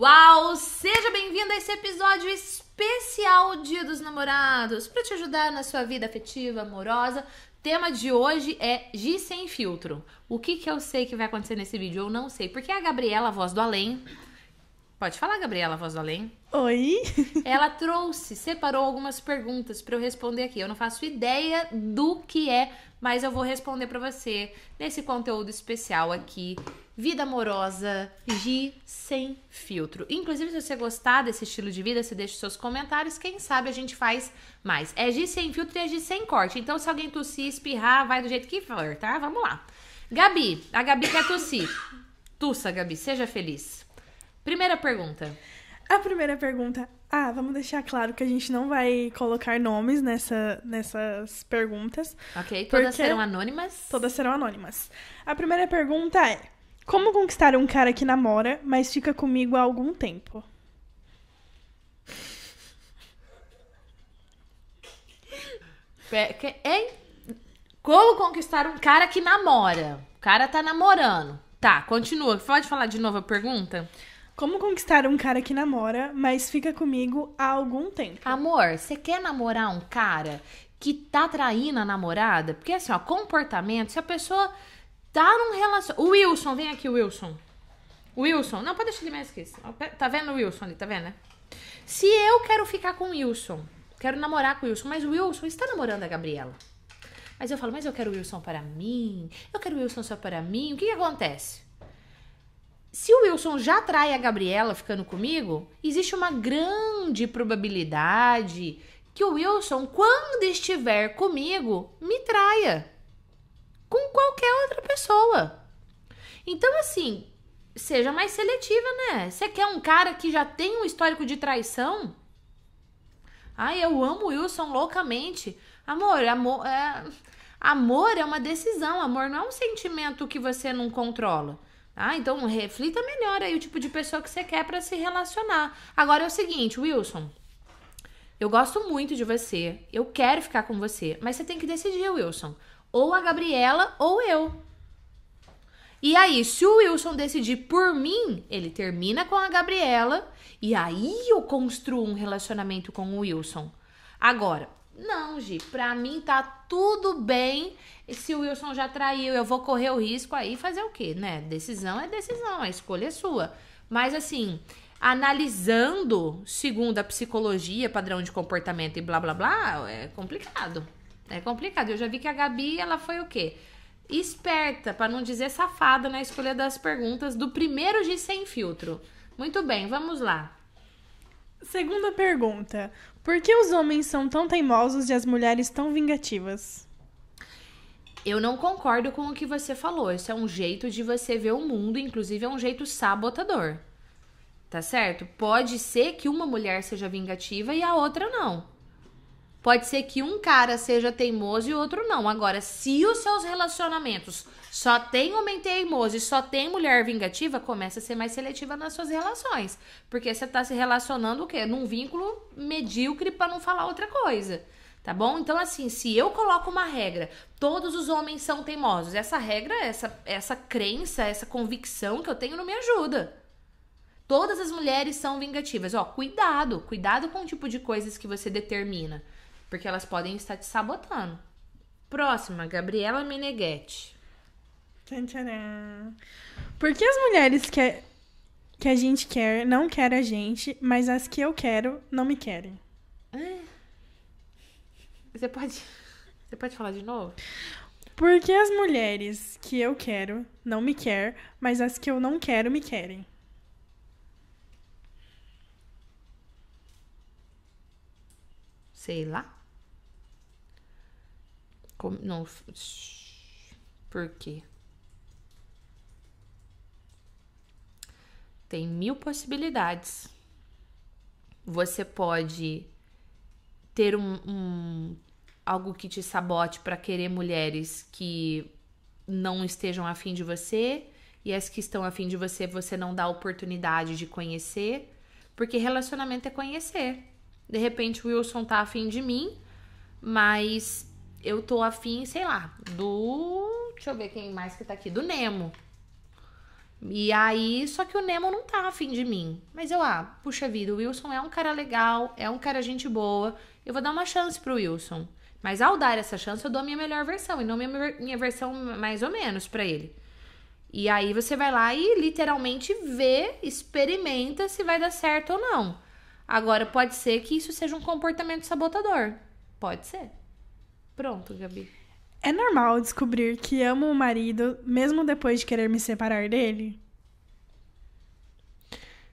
Uau! Seja bem-vindo a esse episódio especial Dia dos Namorados para te ajudar na sua vida afetiva, amorosa. O tema de hoje é G sem filtro. O que, que eu sei que vai acontecer nesse vídeo? Eu não sei, porque é a Gabriela, a voz do além, Pode falar, Gabriela, voz do além. Oi. Ela trouxe, separou algumas perguntas para eu responder aqui. Eu não faço ideia do que é mas eu vou responder para você nesse conteúdo especial aqui, Vida Amorosa de Sem Filtro. Inclusive, se você gostar desse estilo de vida, se deixe seus comentários, quem sabe a gente faz mais. É de Sem Filtro e é Gi Sem Corte, então se alguém tossir, espirrar, vai do jeito que for, tá? Vamos lá. Gabi, a Gabi quer tossir. Tussa, Gabi, seja feliz. Primeira pergunta. A primeira pergunta ah, vamos deixar claro que a gente não vai colocar nomes nessa, nessas perguntas. Ok, todas serão anônimas? Todas serão anônimas. A primeira pergunta é: Como conquistar um cara que namora, mas fica comigo há algum tempo? Hein? Como conquistar um cara que namora? O cara tá namorando. Tá, continua. Pode falar de novo a pergunta? Como conquistar um cara que namora, mas fica comigo há algum tempo? Amor, você quer namorar um cara que tá traindo a namorada? Porque assim, ó, comportamento, se a pessoa tá num relacionamento. Wilson, vem aqui, Wilson. Wilson, não, pode deixar de me esquecer. Tá vendo o Wilson ali, tá vendo, né? Se eu quero ficar com o Wilson, quero namorar com o Wilson, mas o Wilson está namorando a Gabriela. Mas eu falo, mas eu quero o Wilson para mim, eu quero o Wilson só para mim, o que, que acontece? se o Wilson já trai a Gabriela ficando comigo, existe uma grande probabilidade que o Wilson, quando estiver comigo, me traia com qualquer outra pessoa. Então, assim, seja mais seletiva, né? Você quer um cara que já tem um histórico de traição? Ai, eu amo o Wilson loucamente. Amor, amor é, amor é uma decisão. Amor não é um sentimento que você não controla. Ah, então reflita melhor aí o tipo de pessoa que você quer para se relacionar. Agora é o seguinte, Wilson. Eu gosto muito de você, eu quero ficar com você, mas você tem que decidir, Wilson. Ou a Gabriela ou eu. E aí, se o Wilson decidir por mim, ele termina com a Gabriela e aí eu construo um relacionamento com o Wilson. Agora, não, Gi, pra mim tá tudo bem. E se o Wilson já traiu, eu vou correr o risco aí fazer o quê, né? Decisão é decisão, a escolha é sua. Mas assim, analisando segundo a psicologia, padrão de comportamento e blá blá blá, é complicado. É complicado. Eu já vi que a Gabi, ela foi o quê? Esperta, para não dizer safada na escolha das perguntas do primeiro de sem filtro. Muito bem, vamos lá. Segunda pergunta. Por que os homens são tão teimosos e as mulheres tão vingativas? Eu não concordo com o que você falou. Isso é um jeito de você ver o mundo, inclusive é um jeito sabotador. Tá certo? Pode ser que uma mulher seja vingativa e a outra não. Pode ser que um cara seja teimoso e outro não. Agora, se os seus relacionamentos só tem homem teimoso e só tem mulher vingativa, começa a ser mais seletiva nas suas relações. Porque você tá se relacionando o quê? Num vínculo medíocre para não falar outra coisa. Tá bom? Então, assim, se eu coloco uma regra, todos os homens são teimosos, essa regra, essa, essa crença, essa convicção que eu tenho não me ajuda. Todas as mulheres são vingativas. Ó, cuidado, cuidado com o tipo de coisas que você determina. Porque elas podem estar te sabotando. Próxima, Gabriela Meneghetti. Por que as mulheres que, que a gente quer não querem a gente, mas as que eu quero não me querem? É. Você pode, você pode falar de novo? Por que as mulheres que eu quero não me querem, mas as que eu não quero me querem? Sei lá. Como, não. Por quê? Tem mil possibilidades. Você pode ter um, um algo que te sabote para querer mulheres que não estejam afim de você e as que estão afim de você você não dá oportunidade de conhecer, porque relacionamento é conhecer. De repente o Wilson tá afim de mim, mas eu tô afim, sei lá, do. Deixa eu ver quem mais que tá aqui, do Nemo. E aí, só que o Nemo não tá afim de mim. Mas eu, ah, puxa vida, o Wilson é um cara legal, é um cara gente boa. Eu vou dar uma chance pro Wilson. Mas ao dar essa chance, eu dou a minha melhor versão e não minha, minha versão mais ou menos para ele. E aí você vai lá e literalmente vê, experimenta se vai dar certo ou não. Agora, pode ser que isso seja um comportamento sabotador. Pode ser. Pronto, Gabi. É normal descobrir que amo o marido mesmo depois de querer me separar dele?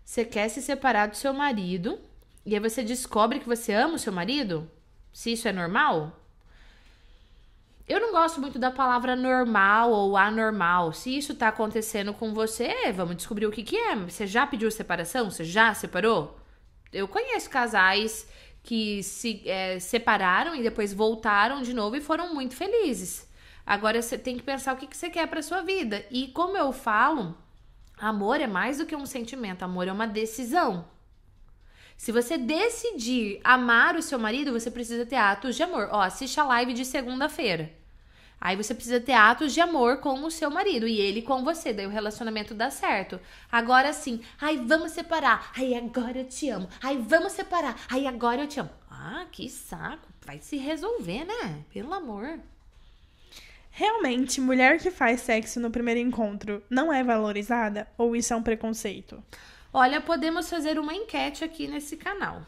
Você quer se separar do seu marido e aí você descobre que você ama o seu marido? Se isso é normal? Eu não gosto muito da palavra normal ou anormal. Se isso tá acontecendo com você, vamos descobrir o que que é. Você já pediu separação? Você já separou? Eu conheço casais que se é, separaram e depois voltaram de novo e foram muito felizes. Agora você tem que pensar o que, que você quer para sua vida. E como eu falo, amor é mais do que um sentimento, amor é uma decisão. Se você decidir amar o seu marido, você precisa ter atos de amor. Ó, assista a live de segunda-feira. Aí você precisa ter atos de amor com o seu marido e ele com você, daí o relacionamento dá certo. Agora sim, ai, vamos separar, ai, agora eu te amo, ai, vamos separar, ai, agora eu te amo. Ah, que saco, vai se resolver, né? Pelo amor. Realmente, mulher que faz sexo no primeiro encontro não é valorizada ou isso é um preconceito? Olha, podemos fazer uma enquete aqui nesse canal,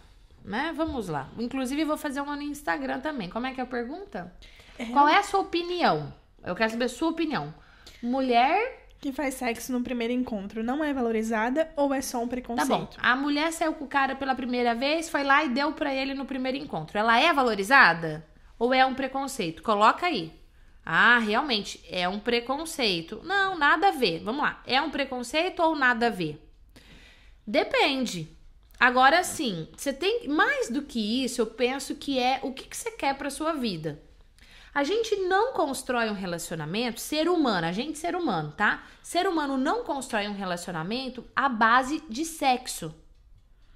né? Vamos lá. Inclusive, vou fazer uma no Instagram também. Como é que é a pergunta? É. Qual é a sua opinião? Eu quero saber a sua opinião. Mulher que faz sexo no primeiro encontro não é valorizada ou é só um preconceito? Tá bom. A mulher saiu com o cara pela primeira vez, foi lá e deu para ele no primeiro encontro. Ela é valorizada ou é um preconceito? Coloca aí. Ah, realmente é um preconceito. Não, nada a ver. Vamos lá. É um preconceito ou nada a ver? Depende. Agora sim, você tem mais do que isso, eu penso que é o que, que você quer para sua vida. A gente não constrói um relacionamento, ser humano, a gente ser humano, tá? Ser humano não constrói um relacionamento à base de sexo.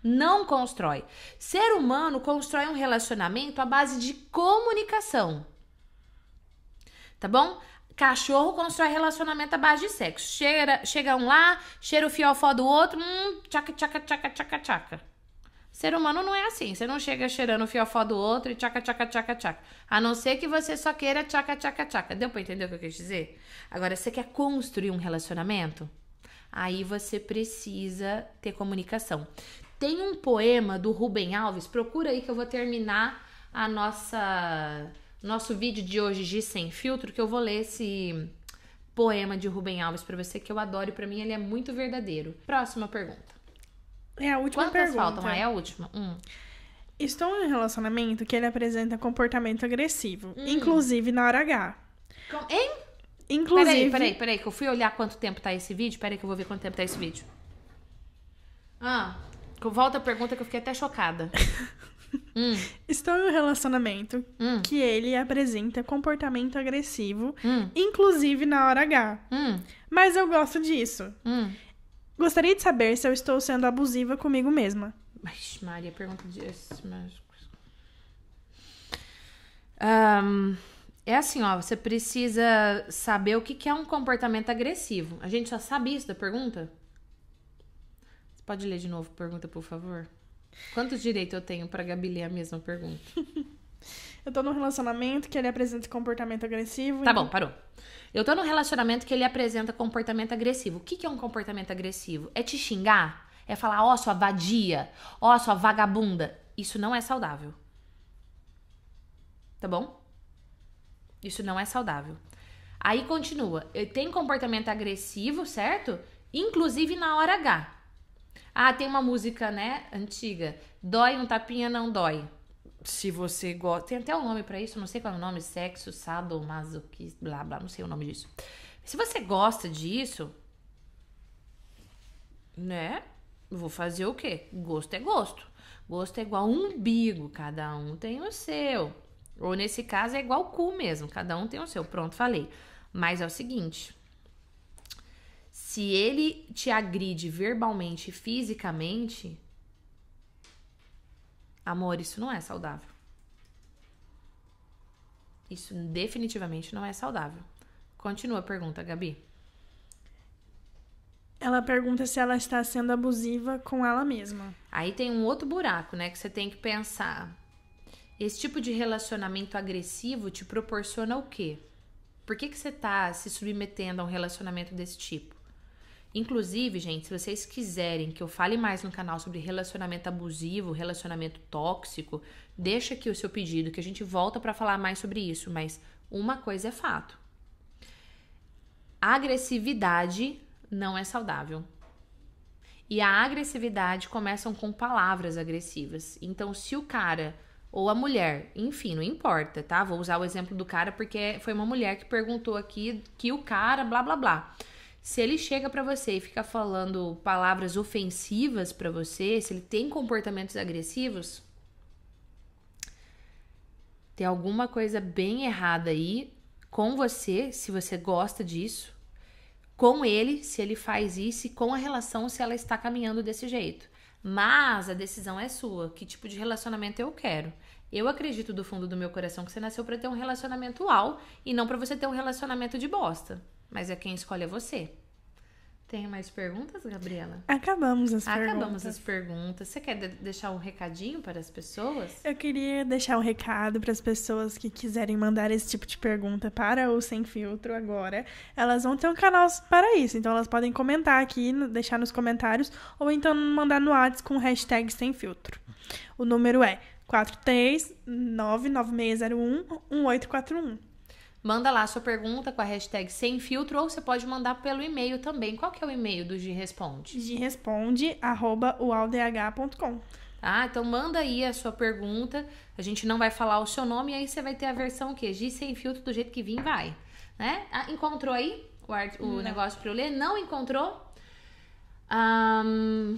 Não constrói. Ser humano constrói um relacionamento à base de comunicação. Tá bom? Cachorro constrói relacionamento à base de sexo. Chega, chega um lá, cheira o fiofó do outro, hum, tchaca, tchaca, tchaca, tchaca, tchaca. Ser humano não é assim. Você não chega cheirando o fiofó do outro e tchaca, tchaca, tchaca, tchaca. A não ser que você só queira tchaca, tchaca, tchaca. Deu para entender o que eu quis dizer? Agora, você quer construir um relacionamento? Aí você precisa ter comunicação. Tem um poema do Rubem Alves, procura aí que eu vou terminar a nossa nosso vídeo de hoje de sem filtro que eu vou ler esse poema de Rubem Alves para você que eu adoro e para mim ele é muito verdadeiro. Próxima pergunta. É a última Quantas pergunta. faltam? Ah, é a última. Hum. Estou em um relacionamento que ele apresenta comportamento agressivo, hum. inclusive na hora H. Com... Hein? Inclusive. Peraí, peraí, peraí, que eu fui olhar quanto tempo tá esse vídeo. Peraí, que eu vou ver quanto tempo tá esse vídeo. Ah, volta a pergunta que eu fiquei até chocada. hum. Estou em um relacionamento hum. que ele apresenta comportamento agressivo, hum. inclusive na hora H. Hum. Mas eu gosto disso. Gostaria de saber se eu estou sendo abusiva comigo mesma. Ixi, Maria, pergunta de Um, é assim, ó, você precisa saber o que, é um comportamento agressivo. A gente só sabe isso da pergunta? Você pode ler de novo a pergunta, por favor? Quanto direito eu tenho para Gabi ler a mesma pergunta? Eu tô num relacionamento que ele apresenta comportamento agressivo. Tá então bom, parou. Eu tô num relacionamento que ele apresenta comportamento agressivo. O que, que é um comportamento agressivo? É te xingar? É falar, ó, oh, sua vadia, ó, oh, sua vagabunda. Isso não é saudável. Tá bom? Isso não é saudável. Aí continua. Eh, tem comportamento agressivo, certo? Inclusive na hora H. Ah, tem uma música, né, antiga. Dói um tapinha, não dói se você gosta. Tem até um nome para isso, não sei qual é o nome, sexo, sado masoquismo, blá blá, não sei o nome disso. Se você gosta disso, né? Vou fazer o quê? Gosto é gosto. Gosto é igual umbigo, cada um tem o seu. Ou nesse caso é igual cu mesmo, cada um tem o seu. Pronto, falei. Mas é o seguinte: se ele te agride verbalmente, fisicamente, Amor, isso não é saudável. Isso definitivamente não é saudável. Continua a pergunta, Gabi. Ela pergunta se ela está sendo abusiva com ela mesma. Aí tem um outro buraco, né? Que você tem que pensar. Esse tipo de relacionamento agressivo te proporciona o quê? Por que, que você está se submetendo a um relacionamento desse tipo? Inclusive, gente, se vocês quiserem que eu fale mais no canal sobre relacionamento abusivo, relacionamento tóxico, deixa aqui o seu pedido que a gente volta para falar mais sobre isso, mas uma coisa é fato. agressividade não é saudável. E a agressividade começam com palavras agressivas. Então, se o cara ou a mulher, enfim, não importa, tá? Vou usar o exemplo do cara porque foi uma mulher que perguntou aqui que o cara blá blá blá. Se ele chega para você e fica falando palavras ofensivas para você, se ele tem comportamentos agressivos, tem alguma coisa bem errada aí com você, se você gosta disso, com ele, se ele faz isso, e com a relação, se ela está caminhando desse jeito. Mas a decisão é sua. Que tipo de relacionamento eu quero? Eu acredito do fundo do meu coração que você nasceu para ter um relacionamento uau e não para você ter um relacionamento de bosta. Mas é quem escolhe é você. Tem mais perguntas, Gabriela? Acabamos as Acabamos perguntas. Acabamos as perguntas. Você quer de deixar um recadinho para as pessoas? Eu queria deixar um recado para as pessoas que quiserem mandar esse tipo de pergunta para o Sem Filtro agora. Elas vão ter um canal para isso, então elas podem comentar aqui, deixar nos comentários, ou então mandar no ads com hashtag Sem Filtro. O número é 43996011841. Manda lá sua pergunta com a hashtag sem filtro ou você pode mandar pelo e-mail também. Qual que é o e-mail do Giresponde? Responde? Gi Responde, arroba ualdh.com. Ah, tá? então manda aí a sua pergunta. A gente não vai falar o seu nome e aí você vai ter a versão que Gi sem filtro do jeito que vim vai, né? Ah, encontrou aí o, art, o negócio para eu ler? Não encontrou? Um,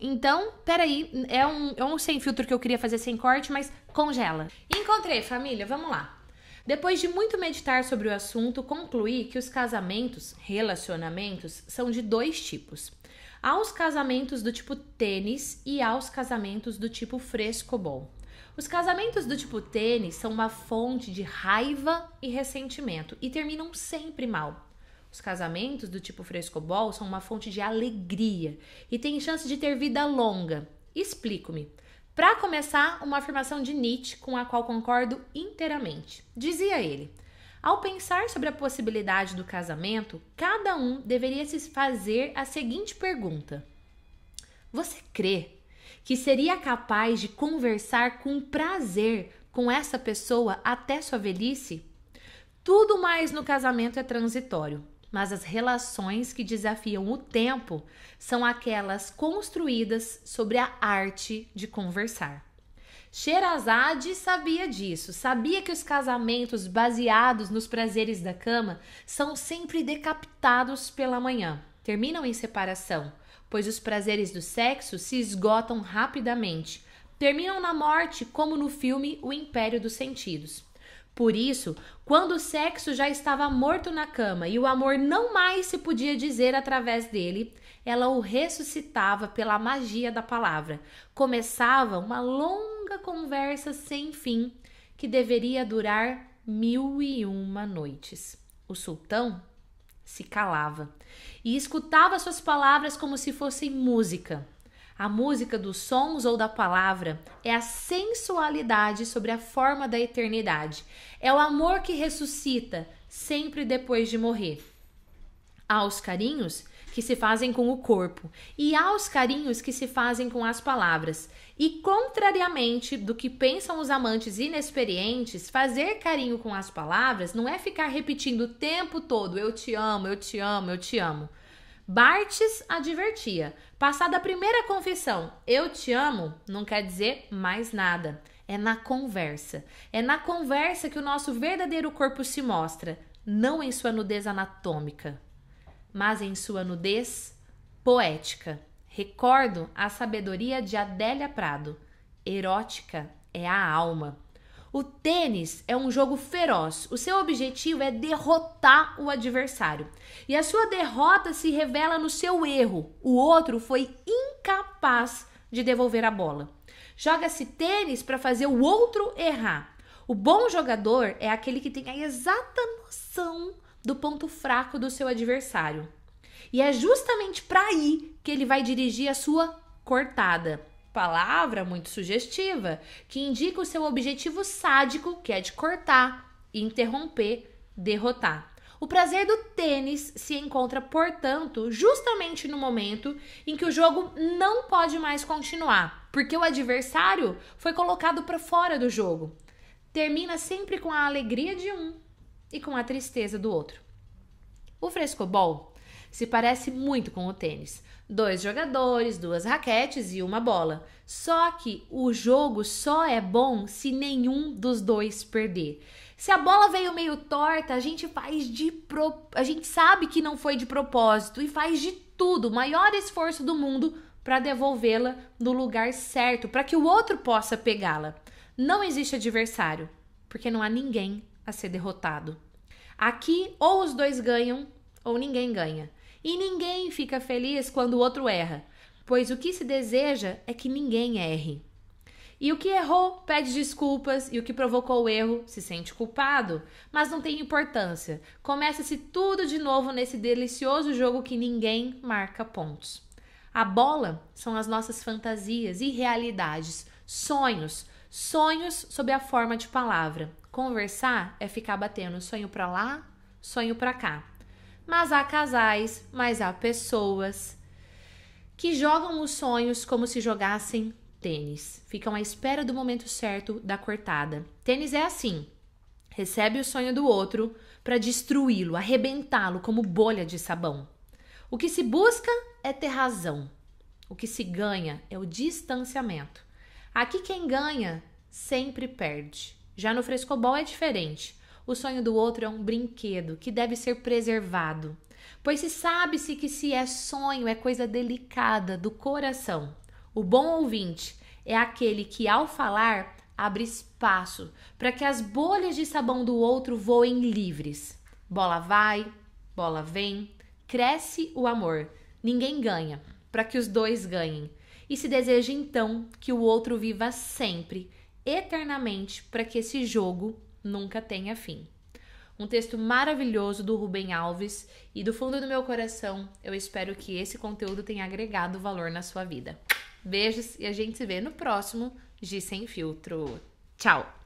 então, peraí, é um, é um sem filtro que eu queria fazer sem corte, mas congela. Encontrei, família, vamos lá. Depois de muito meditar sobre o assunto, concluí que os casamentos, relacionamentos, são de dois tipos. Há os casamentos do tipo tênis e há os casamentos do tipo frescobol. Os casamentos do tipo tênis são uma fonte de raiva e ressentimento e terminam sempre mal. Os casamentos do tipo frescobol são uma fonte de alegria e têm chance de ter vida longa. Explico-me. Para começar, uma afirmação de Nietzsche com a qual concordo inteiramente. Dizia ele: Ao pensar sobre a possibilidade do casamento, cada um deveria se fazer a seguinte pergunta: Você crê que seria capaz de conversar com prazer com essa pessoa até sua velhice? Tudo mais no casamento é transitório mas as relações que desafiam o tempo são aquelas construídas sobre a arte de conversar. Sherazade sabia disso, sabia que os casamentos baseados nos prazeres da cama são sempre decapitados pela manhã, terminam em separação, pois os prazeres do sexo se esgotam rapidamente, terminam na morte, como no filme O Império dos Sentidos. Por isso, quando o sexo já estava morto na cama e o amor não mais se podia dizer através dele, ela o ressuscitava pela magia da palavra. Começava uma longa conversa sem fim que deveria durar mil e uma noites. O sultão se calava e escutava suas palavras como se fossem música. A música dos sons ou da palavra é a sensualidade sobre a forma da eternidade. É o amor que ressuscita sempre depois de morrer. Há os carinhos que se fazem com o corpo e há os carinhos que se fazem com as palavras. E contrariamente do que pensam os amantes inexperientes, fazer carinho com as palavras não é ficar repetindo o tempo todo eu te amo, eu te amo, eu te amo. Bartes advertia: passada a primeira confissão, eu te amo, não quer dizer mais nada. É na conversa. É na conversa que o nosso verdadeiro corpo se mostra, não em sua nudez anatômica, mas em sua nudez poética. Recordo a sabedoria de Adélia Prado: erótica é a alma. O tênis é um jogo feroz. O seu objetivo é derrotar o adversário. E a sua derrota se revela no seu erro. O outro foi incapaz de devolver a bola. Joga-se tênis para fazer o outro errar. O bom jogador é aquele que tem a exata noção do ponto fraco do seu adversário. E é justamente para aí que ele vai dirigir a sua cortada palavra muito sugestiva, que indica o seu objetivo sádico, que é de cortar, interromper, derrotar. O prazer do tênis se encontra, portanto, justamente no momento em que o jogo não pode mais continuar, porque o adversário foi colocado para fora do jogo. Termina sempre com a alegria de um e com a tristeza do outro. O frescobol se parece muito com o tênis, dois jogadores, duas raquetes e uma bola. Só que o jogo só é bom se nenhum dos dois perder. Se a bola veio meio torta, a gente faz de pro... a gente sabe que não foi de propósito e faz de tudo, o maior esforço do mundo para devolvê-la no lugar certo, para que o outro possa pegá-la. Não existe adversário, porque não há ninguém a ser derrotado. Aqui ou os dois ganham ou ninguém ganha. E ninguém fica feliz quando o outro erra, pois o que se deseja é que ninguém erre. E o que errou pede desculpas e o que provocou o erro se sente culpado, mas não tem importância. Começa-se tudo de novo nesse delicioso jogo que ninguém marca pontos. A bola são as nossas fantasias e realidades, sonhos, sonhos sob a forma de palavra. Conversar é ficar batendo sonho para lá, sonho para cá mas há casais, mas há pessoas que jogam os sonhos como se jogassem tênis. Ficam à espera do momento certo da cortada. Tênis é assim: recebe o sonho do outro para destruí-lo, arrebentá-lo como bolha de sabão. O que se busca é ter razão. O que se ganha é o distanciamento. Aqui quem ganha sempre perde. Já no frescobol é diferente. O sonho do outro é um brinquedo que deve ser preservado, pois se sabe-se que se é sonho é coisa delicada do coração. O bom ouvinte é aquele que ao falar abre espaço para que as bolhas de sabão do outro voem livres. Bola vai, bola vem, cresce o amor. Ninguém ganha, para que os dois ganhem. E se deseja então que o outro viva sempre, eternamente, para que esse jogo nunca tenha fim. Um texto maravilhoso do Rubem Alves e do fundo do meu coração, eu espero que esse conteúdo tenha agregado valor na sua vida. Beijos e a gente se vê no próximo G Sem Filtro. Tchau!